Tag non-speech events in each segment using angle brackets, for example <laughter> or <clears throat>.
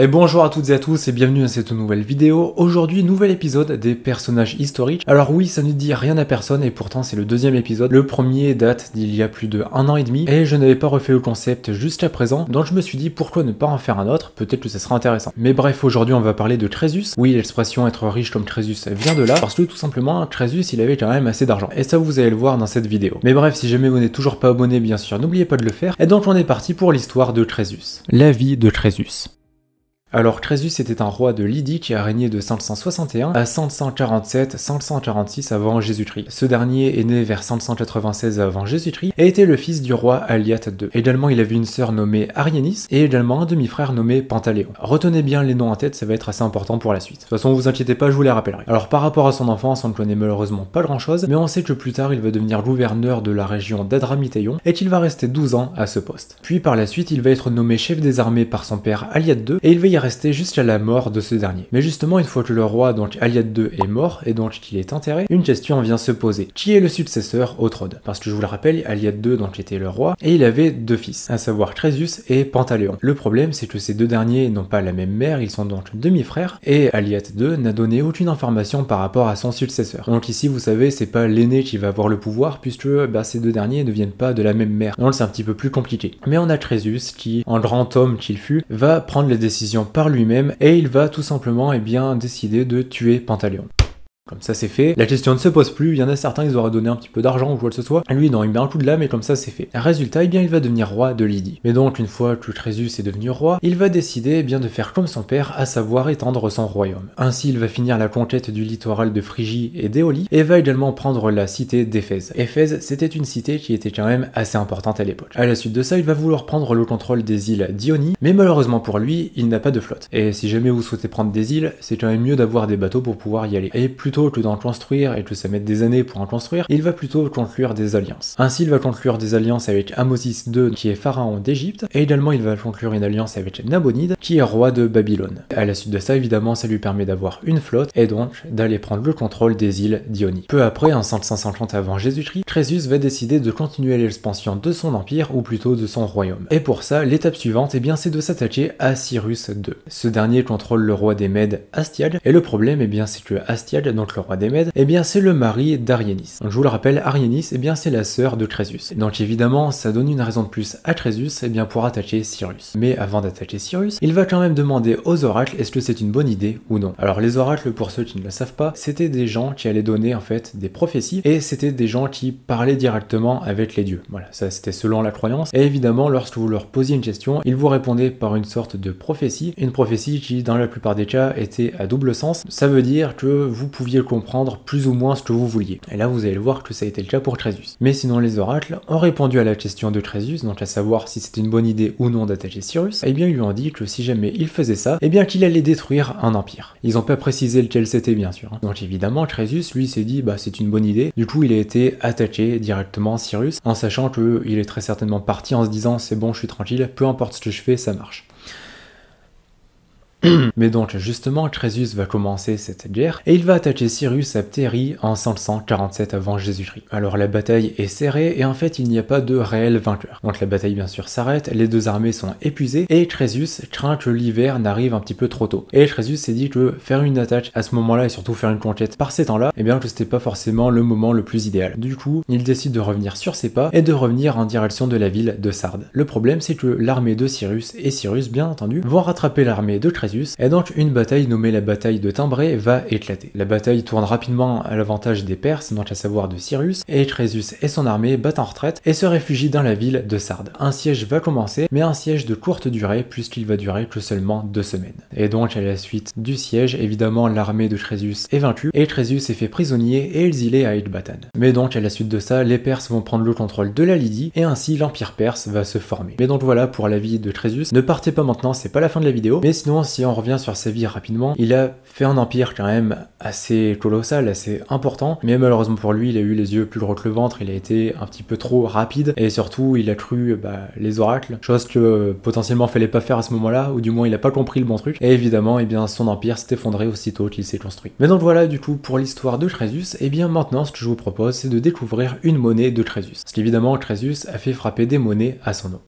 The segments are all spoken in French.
Et bonjour à toutes et à tous et bienvenue dans cette nouvelle vidéo. Aujourd'hui, nouvel épisode des personnages historiques. Alors oui, ça ne dit rien à personne et pourtant c'est le deuxième épisode. Le premier date d'il y a plus de un an et demi et je n'avais pas refait le concept jusqu'à présent. Donc je me suis dit pourquoi ne pas en faire un autre, peut-être que ça sera intéressant. Mais bref, aujourd'hui on va parler de Crésus. Oui, l'expression être riche comme Crésus vient de là parce que tout simplement Crésus il avait quand même assez d'argent. Et ça vous allez le voir dans cette vidéo. Mais bref, si jamais vous n'êtes toujours pas abonné, bien sûr, n'oubliez pas de le faire. Et donc on est parti pour l'histoire de Crésus. La vie de Crésus. Alors Crésus était un roi de Lydie qui a régné de 561 à 547-546 avant Jésus-Christ. Ce dernier est né vers 596 avant Jésus-Christ et était le fils du roi Aliat II. Également, il avait une sœur nommée Arianis et également un demi-frère nommé Pantaléon. Retenez bien les noms en tête, ça va être assez important pour la suite. De toute façon, vous inquiétez pas, je vous les rappellerai. Alors par rapport à son enfance, on ne connaît malheureusement pas grand-chose, mais on sait que plus tard, il va devenir gouverneur de la région d'Adramiteion et qu'il va rester 12 ans à ce poste. Puis par la suite, il va être nommé chef des armées par son père Aliat II et il va y rester jusqu'à la mort de ce dernier. Mais justement, une fois que le roi, donc Aliad II, est mort, et donc qu'il est enterré, une question vient se poser. Qui est le successeur au Trode Parce que je vous le rappelle, Aliad II donc était le roi, et il avait deux fils, à savoir Crésus et Pantaleon. Le problème, c'est que ces deux derniers n'ont pas la même mère, ils sont donc demi-frères, et Aliad II n'a donné aucune information par rapport à son successeur. Donc ici, vous savez, c'est pas l'aîné qui va avoir le pouvoir, puisque bah, ces deux derniers ne viennent pas de la même mère. Donc c'est un petit peu plus compliqué. Mais on a Crésus qui, en grand homme qu'il fut, va prendre les décisions par lui-même et il va tout simplement et eh bien, décider de tuer Pantaleon. Comme ça, c'est fait. La question ne se pose plus. Il y en a certains, qui auraient donné un petit peu d'argent ou quoi que ce soit. Lui, non, il met un coup de lame et comme ça, c'est fait. Résultat, eh bien, il va devenir roi de Lydie. Mais donc, une fois que Crésus est devenu roi, il va décider, eh bien, de faire comme son père, à savoir étendre son royaume. Ainsi, il va finir la conquête du littoral de Phrygie et d'Éolie et va également prendre la cité d'Éphèse. Éphèse, c'était une cité qui était quand même assez importante à l'époque. À la suite de ça, il va vouloir prendre le contrôle des îles d'Ionie, mais malheureusement pour lui, il n'a pas de flotte. Et si jamais vous souhaitez prendre des îles, c'est quand même mieux d'avoir des bateaux pour pouvoir y aller que d'en construire et que ça mette des années pour en construire, il va plutôt conclure des alliances. Ainsi, il va conclure des alliances avec Amosis II, qui est pharaon d'Égypte, et également il va conclure une alliance avec Nabonide, qui est roi de Babylone. À la suite de ça, évidemment, ça lui permet d'avoir une flotte et donc d'aller prendre le contrôle des îles d'Ionie. Peu après, en 550 avant Jésus-Christ, Crésus va décider de continuer l'expansion de son empire, ou plutôt de son royaume. Et pour ça, l'étape suivante, eh bien, c'est de s'attacher à Cyrus II. Ce dernier contrôle le roi des Mèdes, Astiag, et le problème, eh bien, c'est que Astiag, donc le roi des Mèdes, eh bien c'est le mari d'Ariénis. Donc je vous le rappelle, Ariénis, et eh bien c'est la sœur de Crésus. Donc évidemment, ça donne une raison de plus à Crésus, et eh bien pour attaquer Cyrus. Mais avant d'attaquer Cyrus, il va quand même demander aux oracles est-ce que c'est une bonne idée ou non. Alors les oracles, pour ceux qui ne le savent pas, c'était des gens qui allaient donner en fait des prophéties et c'était des gens qui parlaient directement avec les dieux. Voilà, ça c'était selon la croyance. Et évidemment, lorsque vous leur posiez une question, ils vous répondaient par une sorte de prophétie, une prophétie qui dans la plupart des cas était à double sens. Ça veut dire que vous pouvez comprendre plus ou moins ce que vous vouliez. Et là, vous allez voir que ça a été le cas pour Crésus. Mais sinon, les oracles ont répondu à la question de Crésus, donc à savoir si c'est une bonne idée ou non d'attacher Cyrus, et eh bien ils lui ont dit que si jamais il faisait ça, et eh bien qu'il allait détruire un empire. Ils n'ont pas précisé lequel c'était, bien sûr. Donc évidemment, Crésus, lui, s'est dit, bah c'est une bonne idée. Du coup, il a été attaché directement Cyrus, en sachant qu'il est très certainement parti en se disant, c'est bon, je suis tranquille, peu importe ce que je fais, ça marche. <clears throat> Mais donc justement, Crésus va commencer cette guerre et il va attaquer Cyrus à Ptéry en 547 avant Jésus-Christ. Alors la bataille est serrée et en fait il n'y a pas de réel vainqueur. Donc la bataille bien sûr s'arrête, les deux armées sont épuisées et Crésus craint que l'hiver n'arrive un petit peu trop tôt. Et Crésus s'est dit que faire une attaque à ce moment-là et surtout faire une conquête par ces temps-là, eh bien que c'était pas forcément le moment le plus idéal. Du coup, il décide de revenir sur ses pas et de revenir en direction de la ville de Sardes. Le problème c'est que l'armée de Cyrus et Cyrus bien entendu vont rattraper l'armée de Crésus et donc une bataille nommée la bataille de Timbré va éclater. La bataille tourne rapidement à l'avantage des Perses, donc à savoir de Cyrus, et Crésus et son armée battent en retraite et se réfugient dans la ville de Sardes. Un siège va commencer, mais un siège de courte durée puisqu'il va durer que seulement deux semaines. Et donc à la suite du siège, évidemment l'armée de Crésus est vaincue et Crésus est fait prisonnier et exilé à Ecbatane. Mais donc à la suite de ça, les Perses vont prendre le contrôle de la Lydie et ainsi l'Empire perse va se former. Mais donc voilà pour la vie de Crésus. Ne partez pas maintenant, c'est pas la fin de la vidéo, mais sinon si si on revient sur sa vie rapidement, il a fait un empire quand même assez colossal, assez important, mais malheureusement pour lui, il a eu les yeux plus gros que le ventre, il a été un petit peu trop rapide, et surtout, il a cru bah, les oracles, chose que euh, potentiellement fallait pas faire à ce moment-là, ou du moins il a pas compris le bon truc, et évidemment, eh bien, son empire s'est effondré aussitôt qu'il s'est construit. Mais donc voilà, du coup, pour l'histoire de Crésus, et eh bien maintenant, ce que je vous propose, c'est de découvrir une monnaie de Crésus, parce qu'évidemment, Crésus a fait frapper des monnaies à son nom.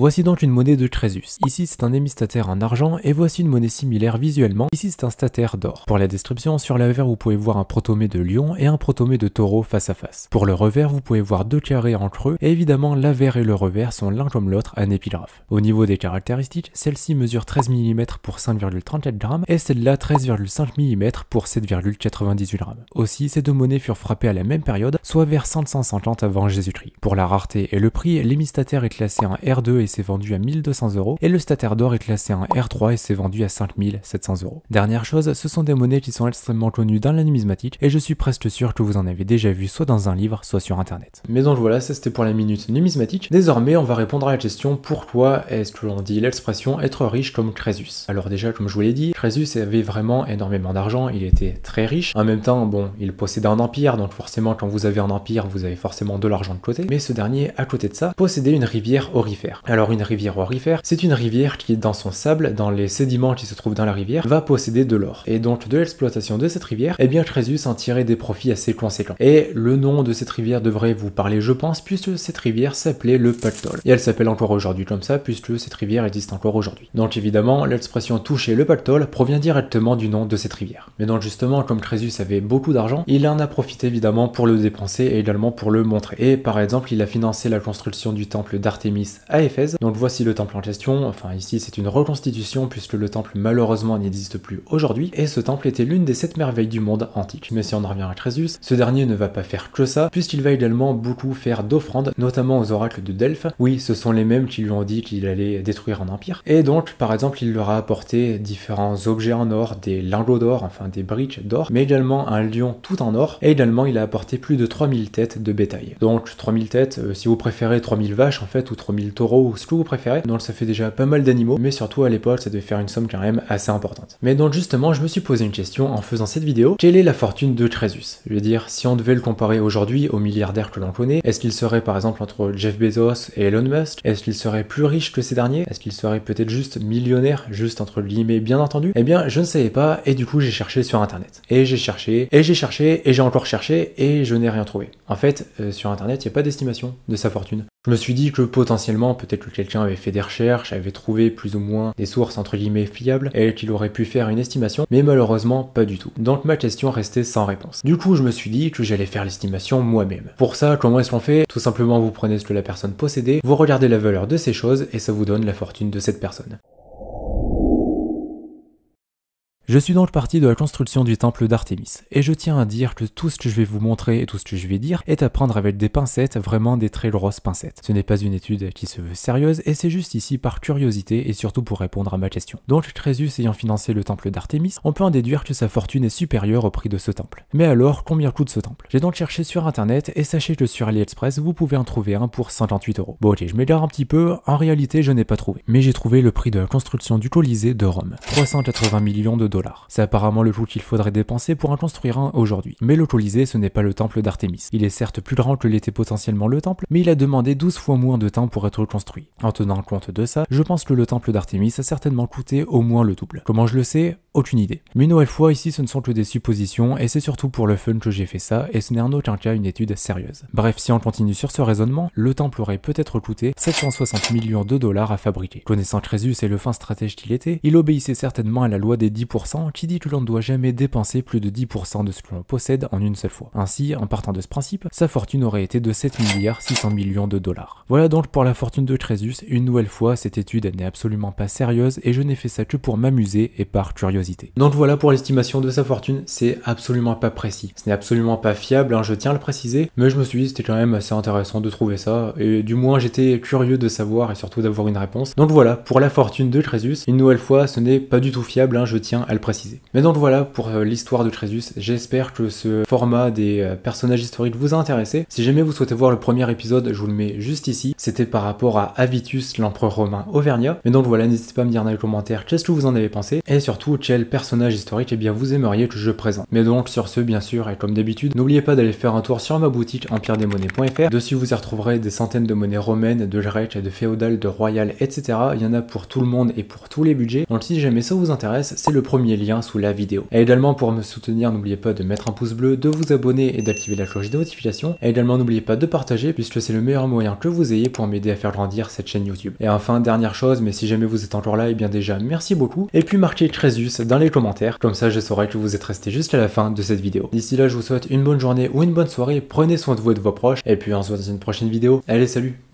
Voici donc une monnaie de Crésus. Ici, c'est un hémistataire en argent, et voici une monnaie similaire visuellement. Ici, c'est un stataire d'or. Pour la description, sur la vous pouvez voir un protomé de lion et un protomé de taureau face à face. Pour le revers, vous pouvez voir deux carrés en creux, et évidemment, l'avers et le revers sont l'un comme l'autre un épigraphe. Au niveau des caractéristiques, celle-ci mesure 13 mm pour 5,34 g, et celle-là 13,5 mm pour 7,98 g. Aussi, ces deux monnaies furent frappées à la même période, soit vers 150 avant Jésus-Christ. Pour la rareté et le prix, l'hémistataire est classé en R2 et s'est vendu à 1200 euros et le Stataire d'or est classé en R3 et s'est vendu à 5700 euros. Dernière chose, ce sont des monnaies qui sont extrêmement connues dans la numismatique et je suis presque sûr que vous en avez déjà vu soit dans un livre, soit sur internet. Mais donc voilà, ça c'était pour la minute numismatique. Désormais, on va répondre à la question pourquoi est-ce que l'on dit l'expression être riche comme Crésus Alors déjà, comme je vous l'ai dit, Crésus avait vraiment énormément d'argent, il était très riche. En même temps, bon, il possédait un empire, donc forcément quand vous avez un empire, vous avez forcément de l'argent de côté. Mais ce dernier, à côté de ça, possédait une rivière aurifère. Alors une rivière orifère, c'est une rivière qui, dans son sable, dans les sédiments qui se trouvent dans la rivière, va posséder de l'or. Et donc de l'exploitation de cette rivière, eh bien Crésus en tirait des profits assez conséquents. Et le nom de cette rivière devrait vous parler, je pense, puisque cette rivière s'appelait le Pactole. Et elle s'appelle encore aujourd'hui comme ça, puisque cette rivière existe encore aujourd'hui. Donc évidemment, l'expression toucher le Pactole provient directement du nom de cette rivière. Mais donc justement, comme Crésus avait beaucoup d'argent, il en a profité évidemment pour le dépenser et également pour le montrer. Et par exemple, il a financé la construction du temple d'Artémis à Éphèse donc voici le temple en question, enfin ici c'est une reconstitution puisque le temple malheureusement n'existe plus aujourd'hui, et ce temple était l'une des sept merveilles du monde antique. Mais si on revient à Crésus, ce dernier ne va pas faire que ça, puisqu'il va également beaucoup faire d'offrandes, notamment aux oracles de Delphes. Oui, ce sont les mêmes qui lui ont dit qu'il allait détruire un empire. Et donc, par exemple, il leur a apporté différents objets en or, des lingots d'or, enfin des briques d'or, mais également un lion tout en or, et également il a apporté plus de 3000 têtes de bétail. Donc 3000 têtes, euh, si vous préférez 3000 vaches en fait, ou 3000 taureaux, ce que vous préférez. Donc ça fait déjà pas mal d'animaux, mais surtout à l'époque ça devait faire une somme quand même assez importante. Mais donc justement je me suis posé une question en faisant cette vidéo, quelle est la fortune de Crésus Je veux dire, si on devait le comparer aujourd'hui aux milliardaires que l'on connaît, est-ce qu'il serait par exemple entre Jeff Bezos et Elon Musk Est-ce qu'il serait plus riche que ces derniers Est-ce qu'il serait peut-être juste millionnaire, juste entre guillemets bien entendu Eh bien je ne savais pas et du coup j'ai cherché sur internet. Et j'ai cherché, et j'ai cherché, et j'ai encore cherché, et je n'ai rien trouvé. En fait, euh, sur internet, il n'y a pas d'estimation de sa fortune. Je me suis dit que potentiellement, peut-être que quelqu'un avait fait des recherches, avait trouvé plus ou moins des sources entre guillemets fiables et qu'il aurait pu faire une estimation, mais malheureusement pas du tout. Donc ma question restait sans réponse. Du coup, je me suis dit que j'allais faire l'estimation moi-même. Pour ça, comment est-ce qu'on fait Tout simplement, vous prenez ce que la personne possédait, vous regardez la valeur de ces choses et ça vous donne la fortune de cette personne. Je suis donc parti de la construction du temple d'Artémis, et je tiens à dire que tout ce que je vais vous montrer et tout ce que je vais dire est à prendre avec des pincettes, vraiment des très grosses pincettes. Ce n'est pas une étude qui se veut sérieuse, et c'est juste ici par curiosité et surtout pour répondre à ma question. Donc Crésus ayant financé le temple d'Artémis, on peut en déduire que sa fortune est supérieure au prix de ce temple. Mais alors, combien coûte ce temple J'ai donc cherché sur internet, et sachez que sur AliExpress, vous pouvez en trouver un pour 58 euros. Bon ok, je m'égare un petit peu, en réalité je n'ai pas trouvé. Mais j'ai trouvé le prix de la construction du Colisée de Rome. 380 millions de dollars c'est apparemment le coût qu'il faudrait dépenser pour en construire un aujourd'hui. Mais le Colisée, ce n'est pas le temple d'Artémis. Il est certes plus grand que l'était potentiellement le temple, mais il a demandé 12 fois moins de temps pour être construit. En tenant compte de ça, je pense que le temple d'Artémis a certainement coûté au moins le double. Comment je le sais aucune idée. Mais une nouvelle fois, ici ce ne sont que des suppositions et c'est surtout pour le fun que j'ai fait ça et ce n'est en aucun cas une étude sérieuse. Bref, si on continue sur ce raisonnement, le temple aurait peut-être coûté 760 millions de dollars à fabriquer. Connaissant Crésus et le fin stratège qu'il était, il obéissait certainement à la loi des 10% qui dit que l'on ne doit jamais dépenser plus de 10% de ce que l'on possède en une seule fois. Ainsi, en partant de ce principe, sa fortune aurait été de 7 milliards 600 millions de dollars. Voilà donc pour la fortune de Crésus, une nouvelle fois, cette étude n'est absolument pas sérieuse et je n'ai fait ça que pour m'amuser et par curiosité. Donc voilà pour l'estimation de sa fortune, c'est absolument pas précis. Ce n'est absolument pas fiable, hein, je tiens à le préciser, mais je me suis dit c'était quand même assez intéressant de trouver ça et du moins j'étais curieux de savoir et surtout d'avoir une réponse. Donc voilà, pour la fortune de Crésus, une nouvelle fois, ce n'est pas du tout fiable, hein, je tiens à le préciser. Mais donc voilà pour euh, l'histoire de Crésus, j'espère que ce format des euh, personnages historiques vous a intéressé. Si jamais vous souhaitez voir le premier épisode, je vous le mets juste ici. C'était par rapport à Avitus, l'empereur romain auvergnat. Mais donc voilà, n'hésitez pas à me dire dans les commentaires qu'est-ce que vous en avez pensé et surtout quel personnage historique et eh bien, vous aimeriez que je présente. Mais donc sur ce, bien sûr, et comme d'habitude, n'oubliez pas d'aller faire un tour sur ma boutique empiredesmonnaies.fr. Dessus, vous y retrouverez des centaines de monnaies romaines, de grecques, de féodales, de royales, etc. Il y en a pour tout le monde et pour tous les budgets. Donc si jamais ça vous intéresse, c'est le premier lien sous la vidéo. Et également pour me soutenir, n'oubliez pas de mettre un pouce bleu, de vous abonner et d'activer la cloche de notification Et également n'oubliez pas de partager puisque c'est le meilleur moyen que vous ayez pour m'aider à faire grandir cette chaîne YouTube. Et enfin, dernière chose, mais si jamais vous êtes encore là, et eh bien déjà merci beaucoup. Et puis marquez Crésus dans les commentaires, comme ça je saurai que vous êtes resté jusqu'à la fin de cette vidéo. D'ici là, je vous souhaite une bonne journée ou une bonne soirée, prenez soin de vous et de vos proches, et puis on se voit dans une prochaine vidéo. Allez, salut